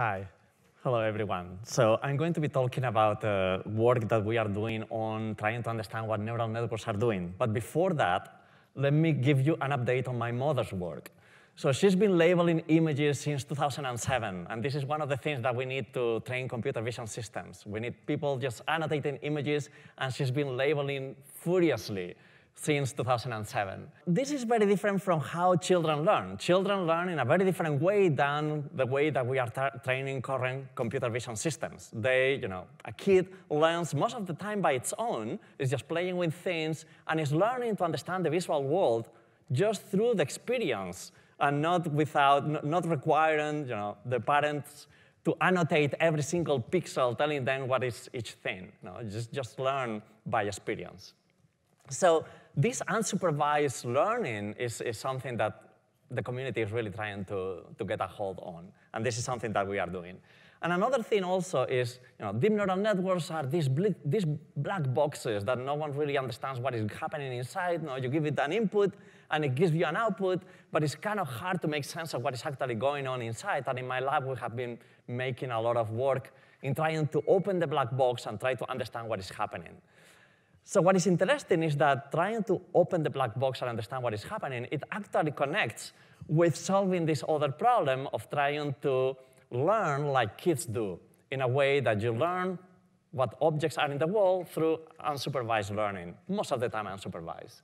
Hi. Hello, everyone. So I'm going to be talking about uh, work that we are doing on trying to understand what neural networks are doing. But before that, let me give you an update on my mother's work. So she's been labeling images since 2007, and this is one of the things that we need to train computer vision systems. We need people just annotating images, and she's been labeling furiously since 2007. This is very different from how children learn. Children learn in a very different way than the way that we are training current computer vision systems. They, you know, a kid learns most of the time by its own, is just playing with things, and is learning to understand the visual world just through the experience and not without, not requiring, you know, the parents to annotate every single pixel, telling them what is each thing. No, just, just learn by experience. So this unsupervised learning is, is something that the community is really trying to, to get a hold on. And this is something that we are doing. And another thing also is, you know, deep neural networks are these, these black boxes that no one really understands what is happening inside. you give it an input and it gives you an output, but it's kind of hard to make sense of what is actually going on inside. And in my lab, we have been making a lot of work in trying to open the black box and try to understand what is happening. So what is interesting is that trying to open the black box and understand what is happening, it actually connects with solving this other problem of trying to learn like kids do, in a way that you learn what objects are in the world through unsupervised learning, most of the time unsupervised.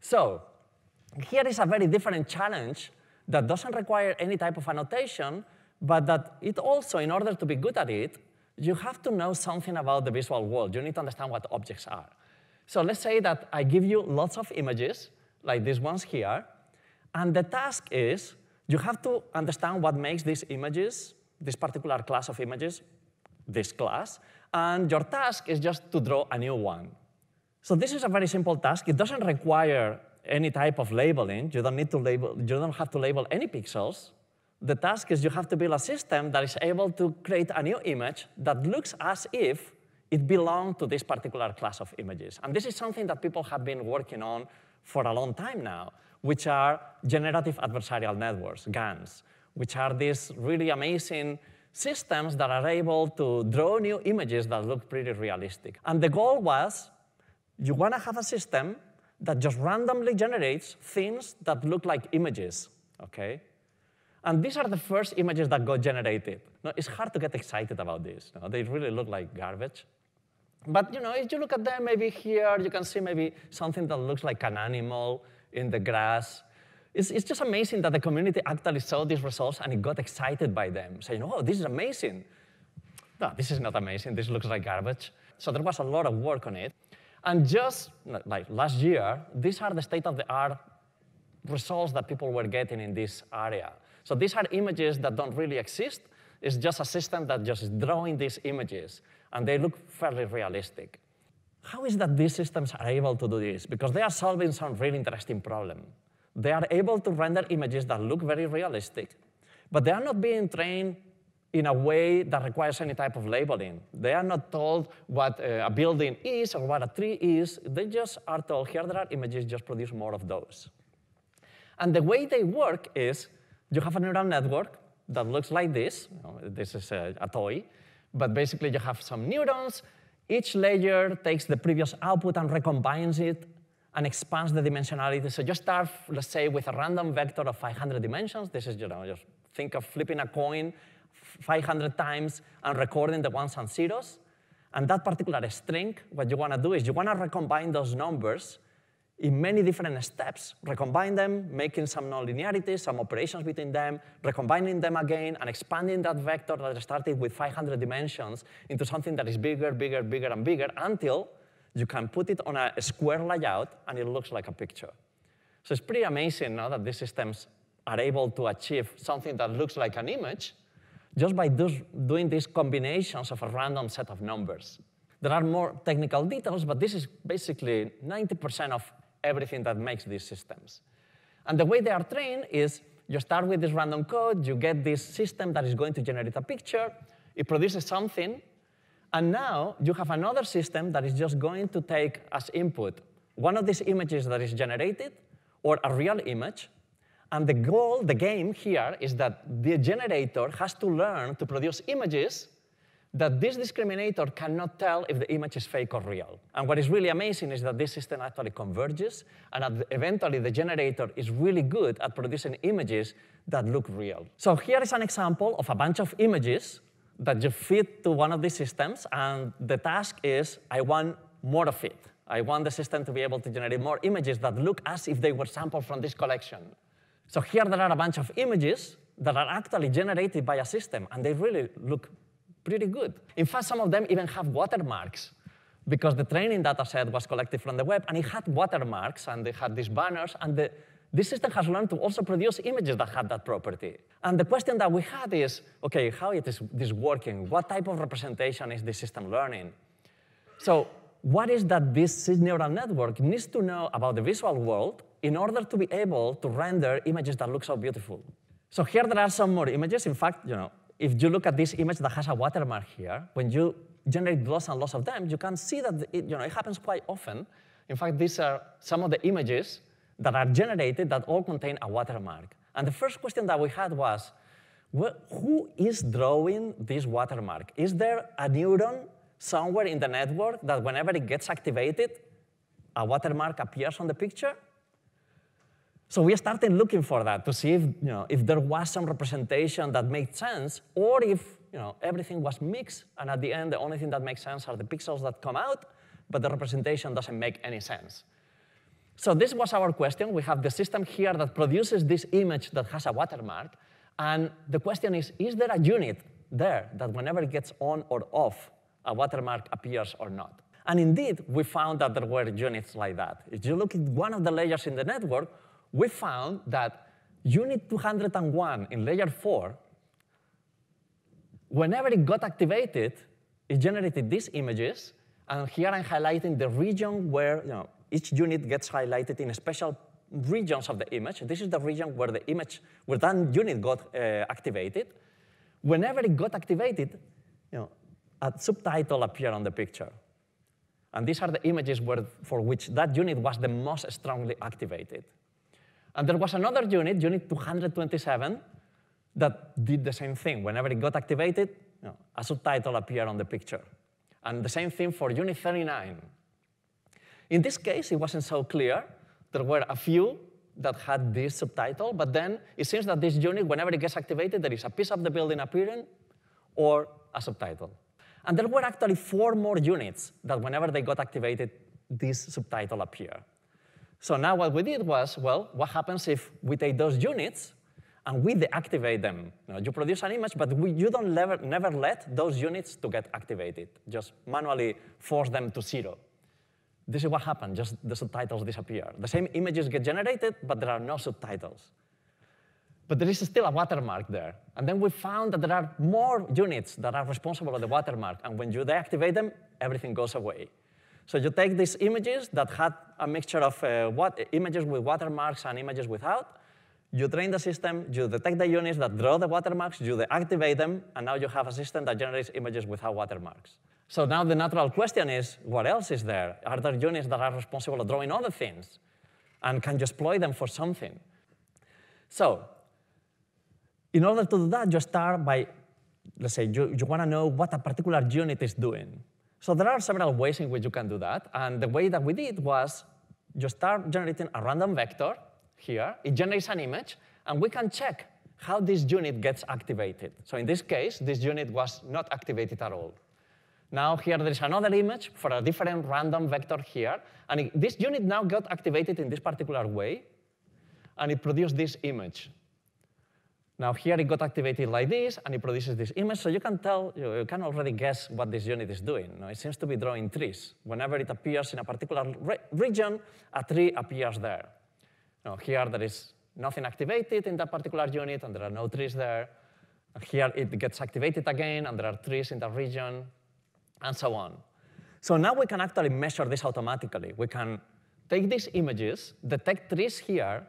So here is a very different challenge that doesn't require any type of annotation, but that it also, in order to be good at it, you have to know something about the visual world. You need to understand what objects are. So let's say that I give you lots of images, like these ones here, and the task is you have to understand what makes these images, this particular class of images, this class, and your task is just to draw a new one. So this is a very simple task. It doesn't require any type of labeling. You don't need to label, you don't have to label any pixels. The task is you have to build a system that is able to create a new image that looks as if it belonged to this particular class of images. And this is something that people have been working on for a long time now, which are generative adversarial networks, GANs, which are these really amazing systems that are able to draw new images that look pretty realistic. And the goal was you want to have a system that just randomly generates things that look like images, okay? And these are the first images that got generated. Now, it's hard to get excited about this. They really look like garbage. But you know, if you look at them, maybe here you can see maybe something that looks like an animal in the grass. It's, it's just amazing that the community actually saw these results and it got excited by them, saying, oh, this is amazing. No, this is not amazing, this looks like garbage. So there was a lot of work on it. And just like last year, these are the state-of-the-art results that people were getting in this area. So these are images that don't really exist. It's just a system that just is drawing these images and they look fairly realistic. How is that these systems are able to do this? Because they are solving some really interesting problem. They are able to render images that look very realistic, but they are not being trained in a way that requires any type of labeling. They are not told what uh, a building is or what a tree is. They just are told, here there are images, just produce more of those. And the way they work is you have a neural network that looks like this. this is a, a toy. But basically, you have some neurons. Each layer takes the previous output and recombines it and expands the dimensionality. So you start, let's say, with a random vector of 500 dimensions. This is, you know, just think of flipping a coin 500 times and recording the ones and zeros. And that particular string, what you want to do is you want to recombine those numbers in many different steps, recombine them, making some nonlinearities, some operations between them, recombining them again, and expanding that vector that started with 500 dimensions into something that is bigger, bigger, bigger, and bigger, until you can put it on a square layout and it looks like a picture. So it's pretty amazing now that these systems are able to achieve something that looks like an image just by doing these combinations of a random set of numbers. There are more technical details, but this is basically 90% of everything that makes these systems. And the way they are trained is you start with this random code, you get this system that is going to generate a picture, it produces something, and now you have another system that is just going to take as input one of these images that is generated or a real image. And the goal, the game here, is that the generator has to learn to produce images that this discriminator cannot tell if the image is fake or real. And what is really amazing is that this system actually converges, and eventually the generator is really good at producing images that look real. So here is an example of a bunch of images that you feed to one of these systems, and the task is, I want more of it. I want the system to be able to generate more images that look as if they were sampled from this collection. So here there are a bunch of images that are actually generated by a system, and they really look pretty good. In fact, some of them even have watermarks because the training data set was collected from the web and it had watermarks and they had these banners and the, this system has learned to also produce images that had that property. And the question that we had is, okay, how it is this working? What type of representation is this system learning? So what is that this neural network needs to know about the visual world in order to be able to render images that look so beautiful? So here there are some more images. In fact, you know, if you look at this image that has a watermark here, when you generate lots and lots of them, you can see that it, you know, it happens quite often. In fact, these are some of the images that are generated that all contain a watermark. And the first question that we had was, well, who is drawing this watermark? Is there a neuron somewhere in the network that whenever it gets activated, a watermark appears on the picture? So we started looking for that to see if, you know, if there was some representation that made sense or if you know, everything was mixed and at the end the only thing that makes sense are the pixels that come out, but the representation doesn't make any sense. So this was our question. We have the system here that produces this image that has a watermark. And the question is, is there a unit there that whenever it gets on or off, a watermark appears or not? And indeed, we found that there were units like that. If you look at one of the layers in the network, we found that unit 201 in layer 4, whenever it got activated, it generated these images. And here I'm highlighting the region where you know, each unit gets highlighted in special regions of the image. This is the region where the image, where that unit got uh, activated. Whenever it got activated, you know, a subtitle appeared on the picture. And these are the images where, for which that unit was the most strongly activated. And there was another unit, unit 227, that did the same thing. Whenever it got activated, you know, a subtitle appeared on the picture. And the same thing for unit 39. In this case, it wasn't so clear. There were a few that had this subtitle, but then it seems that this unit, whenever it gets activated, there is a piece of the building appearing or a subtitle. And there were actually four more units that whenever they got activated, this subtitle appeared. So now what we did was, well, what happens if we take those units and we deactivate them? You, know, you produce an image, but we, you don't never, never let those units to get activated. Just manually force them to zero. This is what happened, just the subtitles disappear. The same images get generated, but there are no subtitles. But there is still a watermark there. And then we found that there are more units that are responsible for the watermark. And when you deactivate them, everything goes away. So you take these images that had a mixture of uh, what, images with watermarks and images without. You train the system, you detect the units that draw the watermarks, you deactivate them, and now you have a system that generates images without watermarks. So now the natural question is, what else is there? Are there units that are responsible for drawing other things? And can you exploit them for something? So in order to do that, you start by, let's say, you, you want to know what a particular unit is doing. So there are several ways in which you can do that. And the way that we did was you start generating a random vector here. It generates an image, and we can check how this unit gets activated. So in this case, this unit was not activated at all. Now here there is another image for a different random vector here. And it, this unit now got activated in this particular way, and it produced this image. Now here it got activated like this, and it produces this image, so you can tell, you can already guess what this unit is doing. Now, it seems to be drawing trees. Whenever it appears in a particular re region, a tree appears there. Now here there is nothing activated in that particular unit, and there are no trees there. And here it gets activated again, and there are trees in that region, and so on. So now we can actually measure this automatically. We can take these images, detect trees here,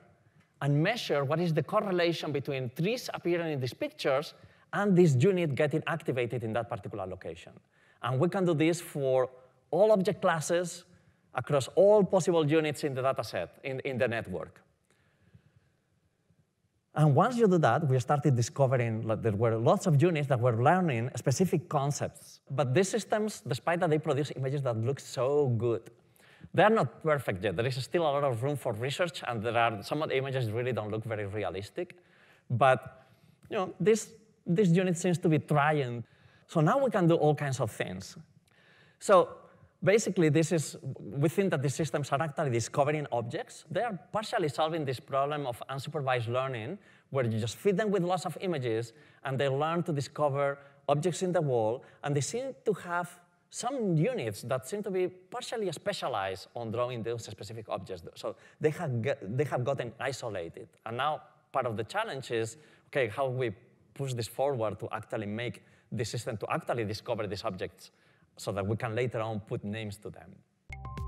and measure what is the correlation between trees appearing in these pictures and this unit getting activated in that particular location. And we can do this for all object classes across all possible units in the dataset in, in the network. And once you do that, we started discovering that there were lots of units that were learning specific concepts. But these systems, despite that they produce images that look so good, they're not perfect yet. There is still a lot of room for research, and there are some of the images really don't look very realistic. But you know, this, this unit seems to be trying. So now we can do all kinds of things. So basically, this is, we think that these systems are actually discovering objects. They are partially solving this problem of unsupervised learning, where you just feed them with lots of images, and they learn to discover objects in the wall, and they seem to have some units that seem to be partially specialized on drawing those specific objects. So they have, get, they have gotten isolated. And now part of the challenge is, okay, how we push this forward to actually make the system to actually discover these objects so that we can later on put names to them.